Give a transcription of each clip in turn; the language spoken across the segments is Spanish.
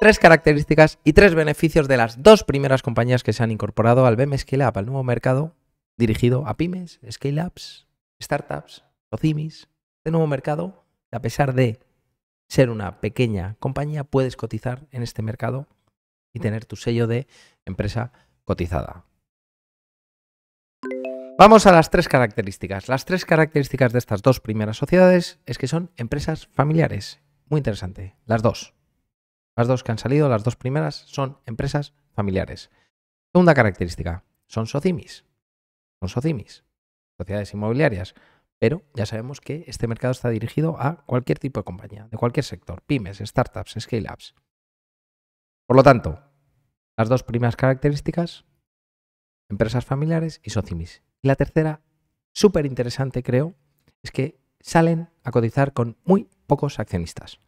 tres características y tres beneficios de las dos primeras compañías que se han incorporado al BM Scale Up, al nuevo mercado dirigido a pymes, scale-ups, startups, OCIMIS, Este nuevo mercado, a pesar de ser una pequeña compañía, puedes cotizar en este mercado y tener tu sello de empresa cotizada. Vamos a las tres características. Las tres características de estas dos primeras sociedades es que son empresas familiares. Muy interesante, las dos. Las dos que han salido, las dos primeras, son empresas familiares. Segunda característica, son socimis. Son socimis, sociedades inmobiliarias. Pero ya sabemos que este mercado está dirigido a cualquier tipo de compañía, de cualquier sector, pymes, startups, scale-ups. Por lo tanto, las dos primeras características, empresas familiares y socimis. Y la tercera, súper interesante creo, es que salen a cotizar con muy pocos accionistas.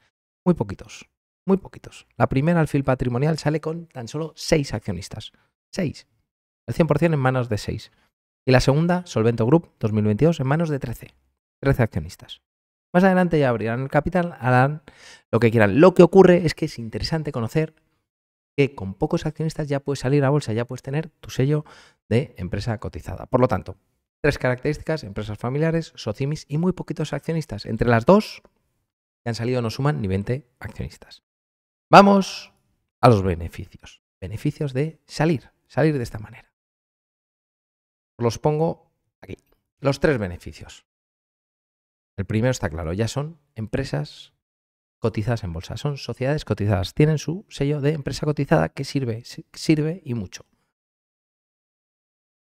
Muy poquitos muy poquitos. La primera alfil patrimonial sale con tan solo seis accionistas. Seis. El 100% en manos de seis. Y la segunda, Solvento Group 2022, en manos de 13. 13 accionistas. Más adelante ya abrirán el capital, harán lo que quieran. Lo que ocurre es que es interesante conocer que con pocos accionistas ya puedes salir a bolsa, ya puedes tener tu sello de empresa cotizada. Por lo tanto, tres características, empresas familiares, socimis y muy poquitos accionistas. Entre las dos que han salido no suman ni 20 accionistas. Vamos a los beneficios. Beneficios de salir, salir de esta manera. Los pongo aquí. Los tres beneficios. El primero está claro, ya son empresas cotizadas en bolsa, son sociedades cotizadas, tienen su sello de empresa cotizada que sirve, sirve y mucho.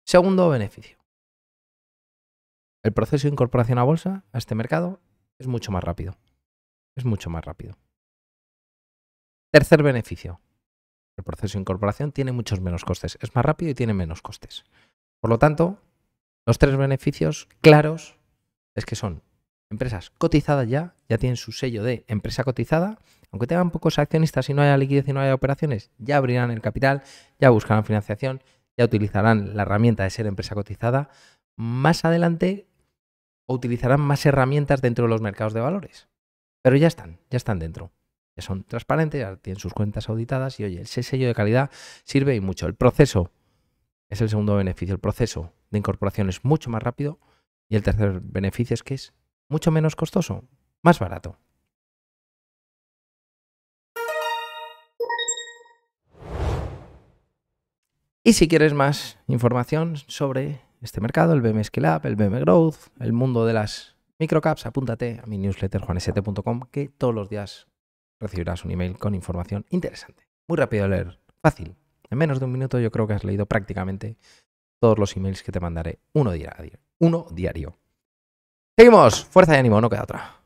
Segundo beneficio. El proceso de incorporación a bolsa, a este mercado, es mucho más rápido. Es mucho más rápido. Tercer beneficio. El proceso de incorporación tiene muchos menos costes. Es más rápido y tiene menos costes. Por lo tanto, los tres beneficios claros es que son empresas cotizadas ya, ya tienen su sello de empresa cotizada, aunque tengan pocos accionistas y no haya liquidez y no haya operaciones, ya abrirán el capital, ya buscarán financiación, ya utilizarán la herramienta de ser empresa cotizada. Más adelante utilizarán más herramientas dentro de los mercados de valores. Pero ya están, ya están dentro ya son transparentes, tienen sus cuentas auditadas y oye, ese sello de calidad sirve y mucho. El proceso es el segundo beneficio, el proceso de incorporación es mucho más rápido y el tercer beneficio es que es mucho menos costoso, más barato. Y si quieres más información sobre este mercado, el BM el BM Growth, el mundo de las microcaps, apúntate a mi newsletter juanesete.com que todos los días recibirás un email con información interesante. Muy rápido de leer, fácil. En menos de un minuto yo creo que has leído prácticamente todos los emails que te mandaré. Uno diario. Uno diario. Seguimos. Fuerza y ánimo, no queda otra.